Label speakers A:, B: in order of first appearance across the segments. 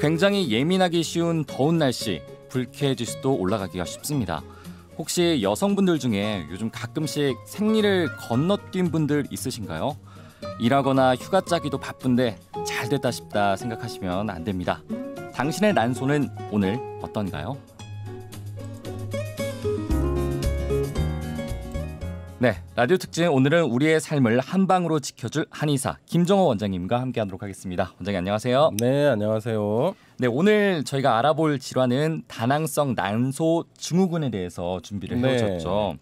A: 굉장히 예민하기 쉬운 더운 날씨, 불쾌 지수도 올라가기가 쉽습니다. 혹시 여성분들 중에 요즘 가끔씩 생리를 건너뛴 분들 있으신가요? 일하거나 휴가 짜기도 바쁜데 잘 됐다 싶다 생각하시면 안 됩니다. 당신의 난소는 오늘 어떤가요? 네, 라디오 특집 오늘은 우리의 삶을 한 방으로 지켜줄 한의사 김정호 원장님과 함께하도록 하겠습니다. 원장님 안녕하세요. 네, 안녕하세요. 네, 오늘 저희가 알아볼 질환은 다낭성 난소 증후군에 대해서 준비를 네. 해오셨죠.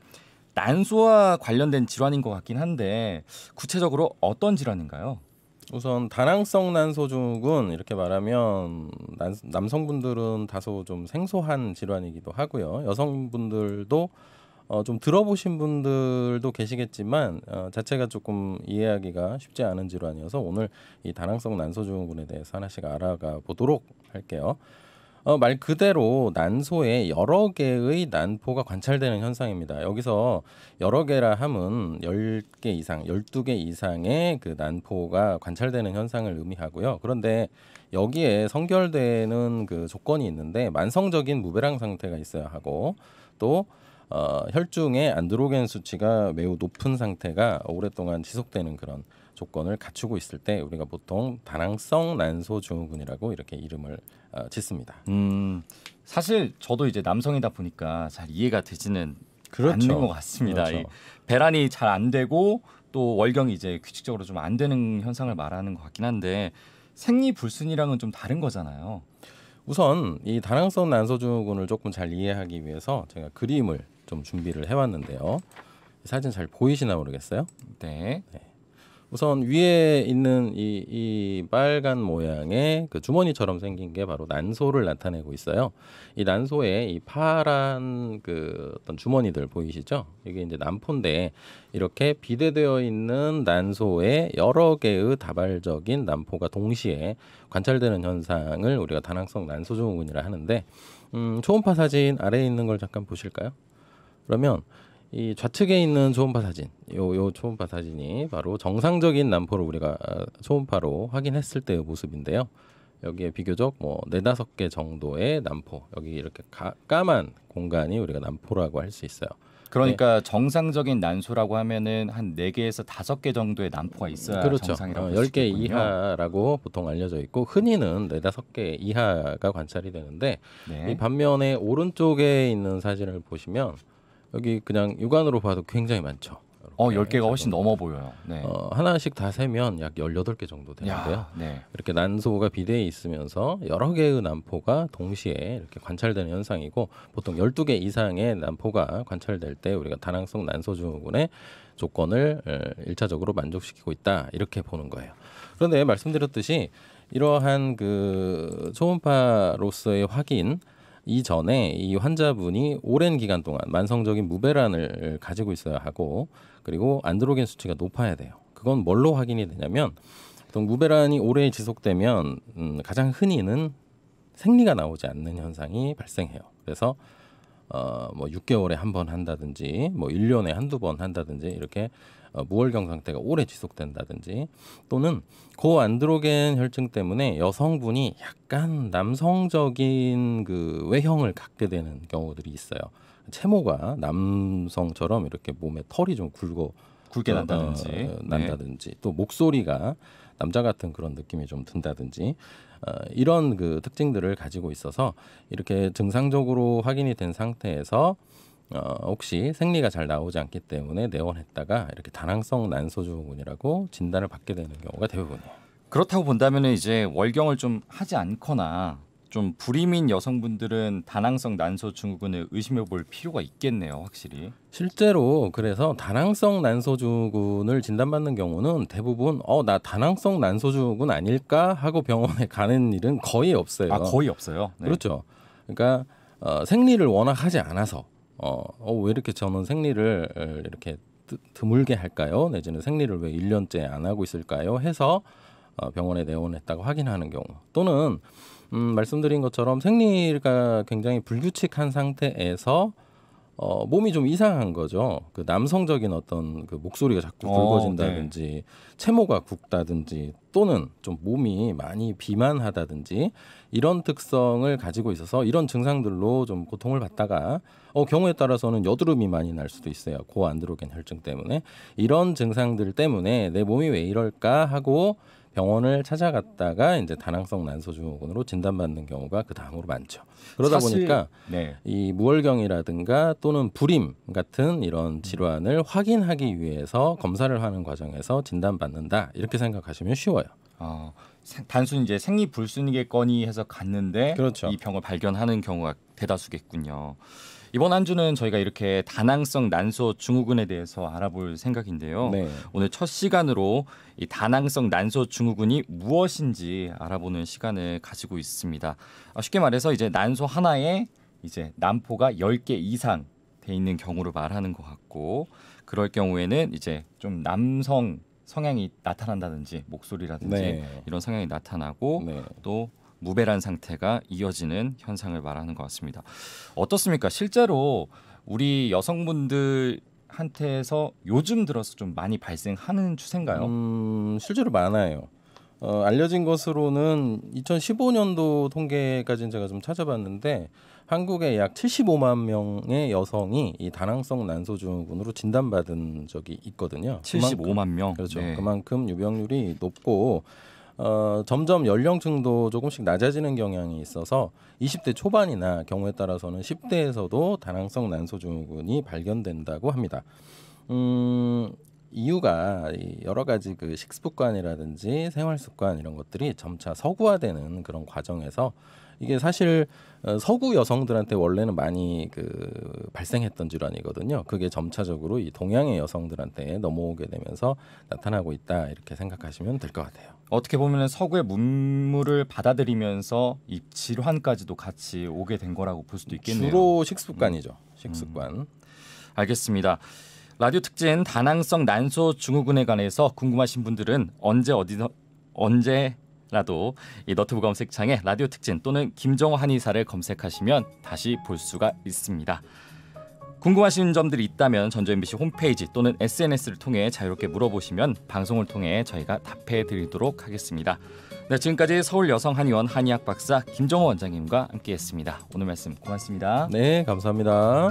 A: 난소와 관련된 질환인 것 같긴 한데
B: 구체적으로 어떤 질환인가요? 우선 다낭성 난소증후군 이렇게 말하면 난, 남성분들은 다소 좀 생소한 질환이기도 하고요. 여성분들도 어, 좀 들어보신 분들도 계시겠지만 어, 자체가 조금 이해하기가 쉽지 않은 질환이어서 오늘 이 다낭성 난소증후군에 대해서 하나씩 알아가 보도록 할게요. 어, 말 그대로 난소에 여러 개의 난포가 관찰되는 현상입니다. 여기서 여러 개라 함은 열 개 이상, 열두 개 이상의 그 난포가 관찰되는 현상을 의미하고요. 그런데 여기에 성결되는 그 조건이 있는데 만성적인 무배랑 상태가 있어야 하고 또 어, 혈중의 안드로겐 수치가 매우 높은 상태가 오랫동안 지속되는 그런 조건을 갖추고 있을 때 우리가 보통 다낭성 난소 증후군이라고 이렇게 이름을 어, 짓습니다. 음, 사실 저도 이제 남성이다 보니까
A: 잘 이해가 되지는 그렇죠. 않는 것 같습니다. 그렇죠. 배란이 잘 안 되고 또 월경이 이제 규칙적으로 좀 안 되는 현상을 말하는 것 같긴 한데 생리 불순이랑은
B: 좀 다른 거잖아요. 우선 이 다낭성 난소증후군을 조금 잘 이해하기 위해서 제가 그림을 좀 준비를 해왔는데요. 사진 잘 보이시나 모르겠어요. 네. 네. 우선 위에 있는 이, 이 빨간 모양의 그 주머니처럼 생긴 게 바로 난소를 나타내고 있어요. 이 난소에 이 파란 그 어떤 주머니들 보이시죠? 이게 이제 난포인데 이렇게 비대되어 있는 난소에 여러 개의 다발적인 난포가 동시에 관찰되는 현상을 우리가 다낭성 난소증후군이라 하는데 음, 초음파 사진 아래에 있는 걸 잠깐 보실까요? 그러면 이 좌측에 있는 초음파 사진, 요, 요 초음파 사진이 바로 정상적인 난포를 우리가 초음파로 아, 확인했을 때의 모습인데요. 여기에 비교적 뭐 네다섯 개 정도의 난포, 여기 이렇게 가, 까만 공간이 우리가 난포라고 할 수 있어요. 그러니까 네. 정상적인 난소라고 하면은 한 네개에서 다섯 개 정도의 난포가 있어야 그렇죠. 정상이라고 어, 10개 이하라고 보통 알려져 있고 흔히는 네다섯 개 이하가 관찰이 되는데 네. 이 반면에 오른쪽에 있는 사진을 보시면 여기 그냥 육안으로 봐도 굉장히 많죠. 어, 10개가 훨씬 넘어 보여요. 네. 어, 하나씩 다 세면 약 18개 정도 되는데요. 야, 네. 이렇게 난소가 비대에 있으면서 여러 개의 난포가 동시에 이렇게 관찰되는 현상이고 보통 12개 이상의 난포가 관찰될 때 우리가 다낭성 난소증후군의 조건을 어, 일차적으로 만족시키고 있다. 이렇게 보는 거예요. 그런데 말씀드렸듯이 이러한 그 초음파로서의 확인 이전에 이 환자분이 오랜 기간 동안 만성적인 무배란을 가지고 있어야 하고 그리고 안드로겐 수치가 높아야 돼요. 그건 뭘로 확인이 되냐면 보통 무배란이 오래 지속되면 음, 가장 흔히는 생리가 나오지 않는 현상이 발생해요. 그래서 어, 뭐 6개월에 한 번 한다든지 뭐 1년에 한두 번 한다든지 이렇게 어, 무월경 상태가 오래 지속된다든지 또는 고안드로겐 혈증 때문에 여성분이 약간 남성적인 그 외형을 갖게 되는 경우들이 있어요. 채모가 남성처럼 이렇게 몸에 털이 좀 굵고 굵게 어, 어, 난다든지, 어, 난다든지 네. 또 목소리가 남자 같은 그런 느낌이 좀 든다든지 어, 이런 그 특징들을 가지고 있어서 이렇게 증상적으로 확인이 된 상태에서 어, 혹시 생리가 잘 나오지 않기 때문에 내원했다가 이렇게 다낭성 난소증후군이라고 진단을 받게 되는 경우가 대부분이에요. 그렇다고 본다면 이제 월경을 좀
A: 하지 않거나 좀 불임인 여성분들은 다낭성 난소 증후군을 의심해 볼 필요가 있겠네요, 확실히.
B: 실제로 그래서 다낭성 난소증후군을 진단받는 경우는 대부분 어 나 다낭성 난소증후군 아닐까 하고 병원에 가는 일은 거의 없어요. 아, 거의 없어요. 네. 그렇죠. 그러니까 어, 생리를 워낙 하지 않아서 어, 어, 왜 이렇게 저는 생리를 이렇게 드물게 할까요? 내지는 생리를 왜 1년째 안 하고 있을까요? 해서 어, 병원에 내원했다고 확인하는 경우 또는 음, 말씀드린 것처럼 생리가 굉장히 불규칙한 상태에서 어, 몸이 좀 이상한 거죠. 그 남성적인 어떤 그 목소리가 자꾸 어, 굵어진다든지 어, 네. 체모가 굵다든지 또는 좀 몸이 많이 비만하다든지 이런 특성을 가지고 있어서 이런 증상들로 좀 고통을 받다가 어, 경우에 따라서는 여드름이 많이 날 수도 있어요. 고안드로겐 혈증 때문에 이런 증상들 때문에 내 몸이 왜 이럴까 하고 병원을 찾아갔다가 이제 다낭성 난소증후군으로 진단받는 경우가 그 다음으로 많죠. 그러다 사실, 보니까 네. 이 무월경이라든가 또는 불임 같은 이런 음. 질환을 확인하기 위해서 검사를 하는 과정에서 진단받는다 이렇게 생각하시면 쉬워요. 어, 단순 이제 생리
A: 불순이겠거니 해서 갔는데 그렇죠. 이 병을 발견하는 경우가 대다수겠군요. 이번 한 주는 저희가 이렇게 다낭성 난소 증후군에 대해서 알아볼 생각인데요. 네. 오늘 첫 시간으로 이 다낭성 난소 증후군이 무엇인지 알아보는 시간을 가지고 있습니다. 아, 쉽게 말해서 이제 난소 하나에 이제 난포가 10개 이상 돼 있는 경우를 말하는 것 같고 그럴 경우에는 이제 좀 남성 성향이 나타난다든지 목소리라든지 네. 이런 성향이 나타나고 네. 또 무배란 상태가 이어지는 현상을 말하는 것 같습니다. 어떻습니까? 실제로 우리 여성분들 한테서 요즘 들어서 좀 많이 발생하는
B: 추세인가요? 음, 실제로 많아요. 어, 알려진 것으로는 2015년도 통계까지는 제가 좀 찾아봤는데 한국에약 75만 명의 여성이 이 다낭성 난소증후군으로 진단받은 적이 있거든요. 75만 그만큼, 명. 그렇죠. 네. 그만큼 유병률이 높고 어, 점점 연령층도 조금씩 낮아지는 경향이 있어서 20대 초반이나 경우에 따라서는 10대에서도 다낭성 난소증후군이 발견된다고 합니다. 음, 이유가 여러 가지 그 식습관이라든지 생활 습관 이런 것들이 점차 서구화되는 그런 과정에서 이게 사실 어, 서구 여성들한테 원래는 많이 그 발생했던 질환이거든요. 그게 점차적으로 이 동양의 여성들한테 넘어오게 되면서 나타나고 있다 이렇게 생각하시면 될 것 같아요. 어떻게 보면 서구의 문물을
A: 받아들이면서 이 질환까지도 같이 오게 된 거라고 볼 수도 있겠네요. 주로 식습관이죠. 음. 식습관. 음. 알겠습니다. 라디오 특진 다낭성 난소 증후군에 관해서 궁금하신 분들은 언제 어디서 언제 라도 이너트브 검색창에 라디오 특진 또는 김정호 한의사를 검색하시면 다시 볼 수가 있습니다. 궁금하신 점들이 있다면 전주 MBC 홈페이지 또는 SNS를 통해 자유롭게 물어보시면 방송을 통해 저희가 답해 드리도록 하겠습니다. 네, 지금까지 서울 여성 한의원 한의학 박사 김정호 원장님과 함께했습니다. 오늘 말씀
B: 고맙습니다. 네, 감사합니다.